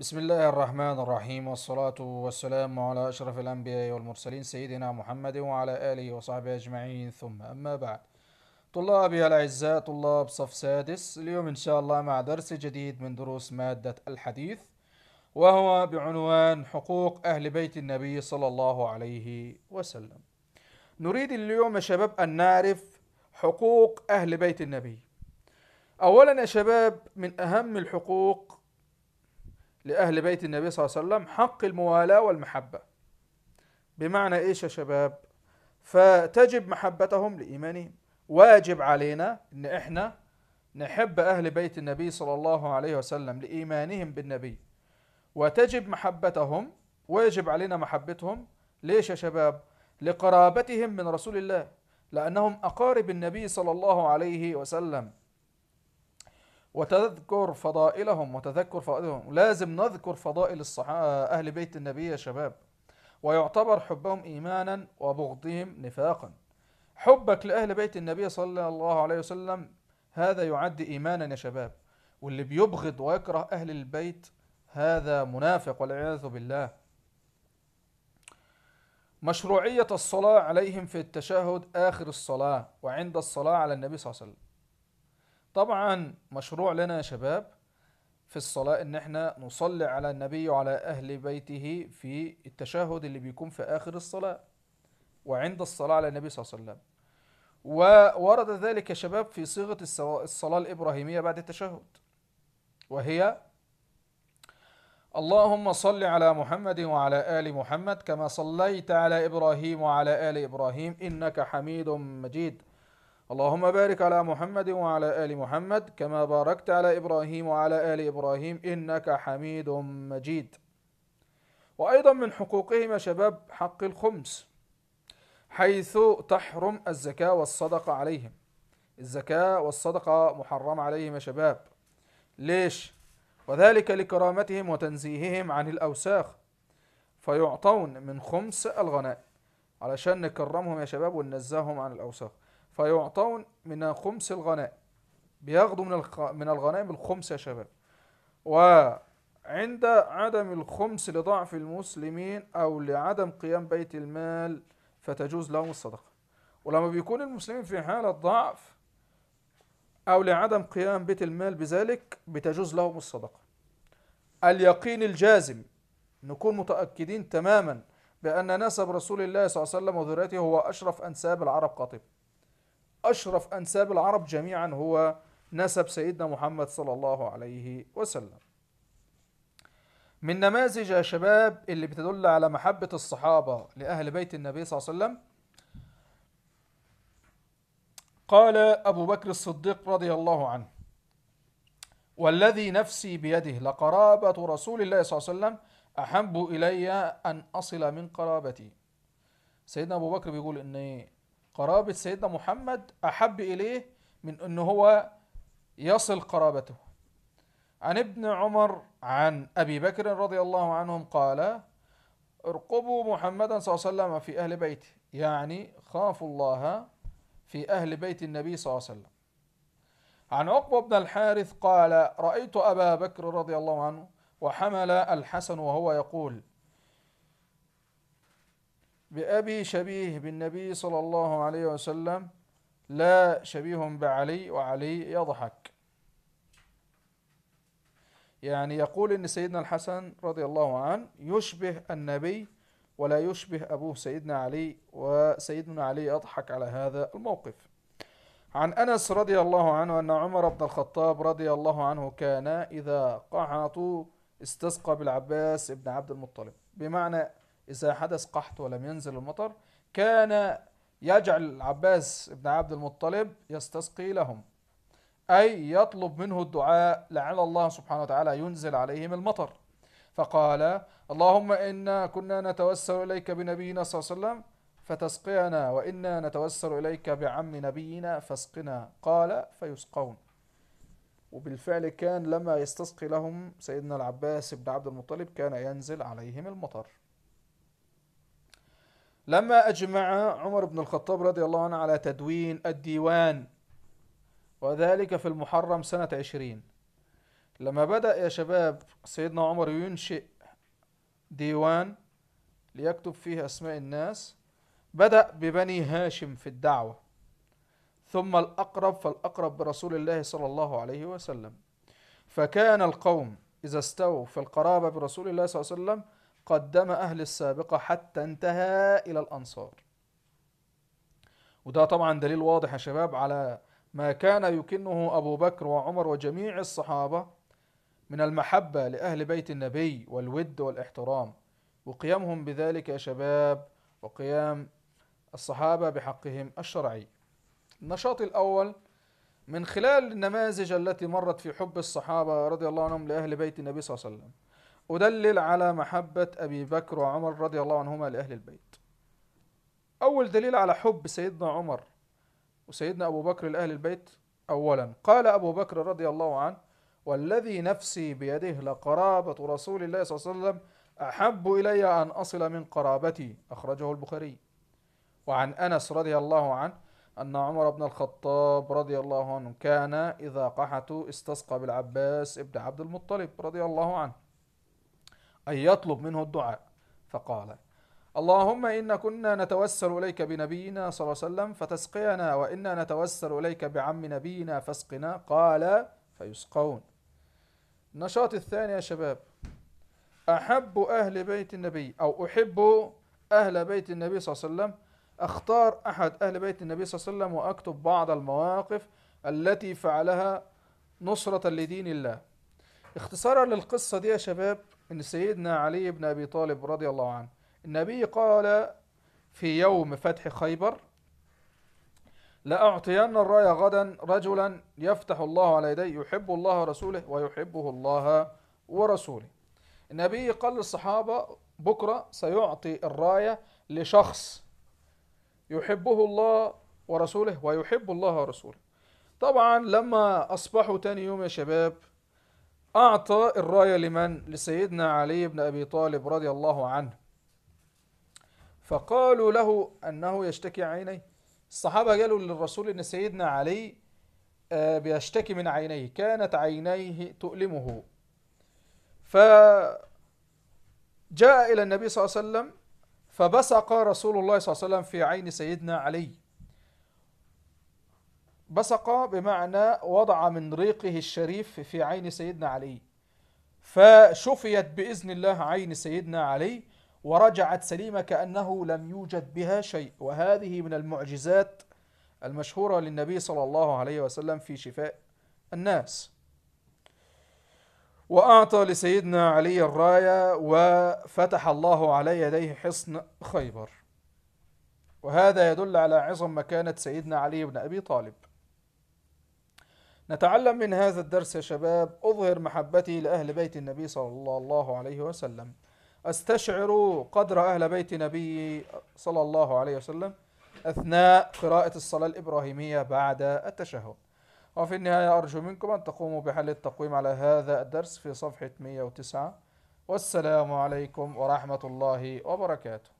بسم الله الرحمن الرحيم والصلاة والسلام على أشرف الأنبياء والمرسلين سيدنا محمد وعلى آله وصحبه أجمعين ثم أما بعد طلابي الأعزاء طلاب صف سادس اليوم إن شاء الله مع درس جديد من دروس مادة الحديث وهو بعنوان حقوق أهل بيت النبي صلى الله عليه وسلم نريد اليوم يا شباب أن نعرف حقوق أهل بيت النبي أولا يا شباب من أهم الحقوق لأهل بيت النبي صلى الله عليه وسلم حق الموالاة والمحبة بمعنى إيش يا شباب فتجب محبتهم لإيمانهم واجب علينا إن إحنا نحب أهل بيت النبي صلى الله عليه وسلم لإيمانهم بالنبي وتجب محبتهم واجب علينا محبتهم ليش يا شباب لقرابتهم من رسول الله لأنهم أقارب النبي صلى الله عليه وسلم وتذكر فضائلهم وتذكر فضائلهم لازم نذكر فضائل الصحابة أهل بيت النبي يا شباب ويعتبر حبهم إيمانا وبغضهم نفاقا حبك لأهل بيت النبي صلى الله عليه وسلم هذا يعد إيمانا يا شباب واللي بيبغض ويكره أهل البيت هذا منافق والعياذ بالله مشروعية الصلاة عليهم في التشهد آخر الصلاة وعند الصلاة على النبي صلى الله عليه وسلم طبعا مشروع لنا يا شباب في الصلاة ان احنا نصلي على النبي وعلى اهل بيته في التشهد اللي بيكون في اخر الصلاة وعند الصلاة على النبي صلى الله عليه وسلم وورد ذلك يا شباب في صيغة الصلاة الابراهيمية بعد التشهد وهي اللهم صل على محمد وعلى آل محمد كما صليت على إبراهيم وعلى آل إبراهيم إنك حميد مجيد اللهم بارك على محمد وعلى آل محمد كما باركت على إبراهيم وعلى آل إبراهيم إنك حميد مجيد وأيضا من حقوقهما شباب حق الخمس حيث تحرم الزكاة والصدقة عليهم الزكاة والصدقة محرم عليهم يا شباب ليش؟ وذلك لكرامتهم وتنزيههم عن الأوساخ فيعطون من خمس الغنائم علشان نكرمهم يا شباب وننزههم عن الأوساخ فيعطون من خمس الغنائم بياخدوا من من الغنائم الخمس يا شباب وعند عدم الخمس لضعف المسلمين او لعدم قيام بيت المال فتجوز لهم الصدقه ولما بيكون المسلمين في حاله ضعف او لعدم قيام بيت المال بذلك بتجوز لهم الصدقه اليقين الجازم نكون متاكدين تماما بان نسب رسول الله صلى الله عليه وسلم وذريته هو اشرف انساب العرب قاطبه أشرف أنساب العرب جميعا هو نسب سيدنا محمد صلى الله عليه وسلم من نماذج يا شباب اللي بتدل على محبة الصحابة لأهل بيت النبي صلى الله عليه وسلم قال أبو بكر الصديق رضي الله عنه والذي نفسي بيده لقرابة رسول الله صلى الله عليه وسلم أحب إلي أن أصل من قرابتي سيدنا أبو بكر بيقول إن قرابة سيدنا محمد أحب إليه من أن هو يصل قرابته عن ابن عمر عن أبي بكر رضي الله عنهم قال ارقبوا محمدا صلى الله عليه وسلم في أهل بيته يعني خافوا الله في أهل بيت النبي صلى الله عليه وسلم عن عقبة بن الحارث قال رأيت أبا بكر رضي الله عنه وحمل الحسن وهو يقول بأبي شبيه بالنبي صلى الله عليه وسلم لا شبيه بعلي وعلي يضحك يعني يقول ان سيدنا الحسن رضي الله عنه يشبه النبي ولا يشبه ابوه سيدنا علي وسيدنا علي يضحك على هذا الموقف عن انس رضي الله عنه ان عمر بن الخطاب رضي الله عنه كان اذا قعطوا استسقى بالعباس بن عبد المطلب بمعنى إذا حدث قحط ولم ينزل المطر كان يجعل العباس بن عبد المطلب يستسقي لهم أي يطلب منه الدعاء لعل الله سبحانه وتعالى ينزل عليهم المطر فقال اللهم إنا كنا نتوسل إليك بنبينا صلى الله عليه وسلم فتسقينا وإنا نتوسل إليك بعم نبينا فاسقنا قال فيسقون وبالفعل كان لما يستسقي لهم سيدنا العباس بن عبد المطلب كان ينزل عليهم المطر لما أجمع عمر بن الخطاب رضي الله عنه على تدوين الديوان وذلك في المحرم سنة عشرين لما بدأ يا شباب سيدنا عمر ينشئ ديوان ليكتب فيه أسماء الناس بدأ ببني هاشم في الدعوة ثم الأقرب فالأقرب برسول الله صلى الله عليه وسلم فكان القوم إذا استووا في القرابة برسول الله صلى الله عليه وسلم قدم أهل السابقة حتى انتهى إلى الأنصار وده طبعا دليل واضح يا شباب على ما كان يكنه أبو بكر وعمر وجميع الصحابة من المحبة لأهل بيت النبي والود والاحترام وقيامهم بذلك يا شباب وقيام الصحابة بحقهم الشرعي النشاط الأول من خلال النماذج التي مرت في حب الصحابة رضي الله عنهم لأهل بيت النبي صلى الله عليه وسلم أدلل على محبة أبي بكر وعمر رضي الله عنهما لأهل البيت أول دليل على حب سيدنا عمر وسيدنا أبو بكر لأهل البيت أولا قال أبو بكر رضي الله عنه والذي نفسي بيده لقرابة رسول الله صلى الله عليه وسلم أحب إلي أن أصل من قرابتي أخرجه البخاري وعن أنس رضي الله عنه أن عمر بن الخطاب رضي الله عنه كان إذا قحت استسقى بالعباس ابن عبد المطلب رضي الله عنه أي يطلب منه الدعاء فقال اللهم إن كنا نتوسل إليك بنبينا صلى الله عليه وسلم فتسقينا وإنا نتوسل إليك بعم نبينا فاسقنا قال فيسقون النشاط الثاني يا شباب أحب أهل بيت النبي أو أحب أهل بيت النبي صلى الله عليه وسلم أختار أحد أهل بيت النبي صلى الله عليه وسلم وأكتب بعض المواقف التي فعلها نصرة لدين الله اختصارا للقصة دي يا شباب ان سيدنا علي بن ابي طالب رضي الله عنه النبي قال في يوم فتح خيبر لأعطين الراية غدا رجلا يفتح الله على يديه يحب الله ورسوله ويحبه الله ورسوله النبي قال للصحابة بكرة سيعطي الراية لشخص يحبه الله ورسوله ويحب الله ورسوله طبعا لما أصبحوا تاني يوم يا شباب أعطى الراية لمن؟ لسيدنا علي بن أبي طالب رضي الله عنه فقالوا له أنه يشتكي عينيه الصحابة قالوا للرسول أن سيدنا علي آه، بيشتكي من عينيه كانت عينيه تؤلمه فجاء إلى النبي صلى الله عليه وسلم فبصق رسول الله صلى الله عليه وسلم في عين سيدنا علي بصق بمعنى وضع من ريقه الشريف في عين سيدنا علي فشفيت بإذن الله عين سيدنا علي ورجعت سليمة كأنه لم يوجد بها شيء وهذه من المعجزات المشهورة للنبي صلى الله عليه وسلم في شفاء الناس وأعطى لسيدنا علي الراية وفتح الله على يديه حصن خيبر وهذا يدل على عظم مكانة سيدنا علي بن أبي طالب نتعلم من هذا الدرس يا شباب أظهر محبتي لأهل بيت النبي صلى الله عليه وسلم أستشعر قدر أهل بيت نبي صلى الله عليه وسلم أثناء قراءة الصلاة الإبراهيمية بعد التشهد وفي النهاية أرجو منكم أن تقوموا بحل التقويم على هذا الدرس في صفحة 109 والسلام عليكم ورحمة الله وبركاته